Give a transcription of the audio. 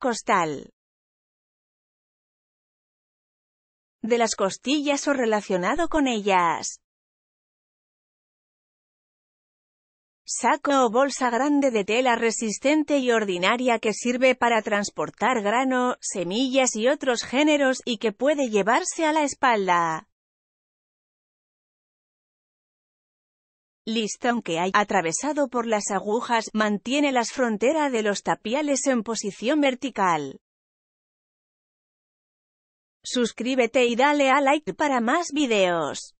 Costal. De las costillas o relacionado con ellas. Saco o bolsa grande de tela resistente y ordinaria que sirve para transportar grano, semillas y otros géneros y que puede llevarse a la espalda. listón aunque hay, atravesado por las agujas, mantiene las fronteras de los tapiales en posición vertical. Suscríbete y dale a like para más videos.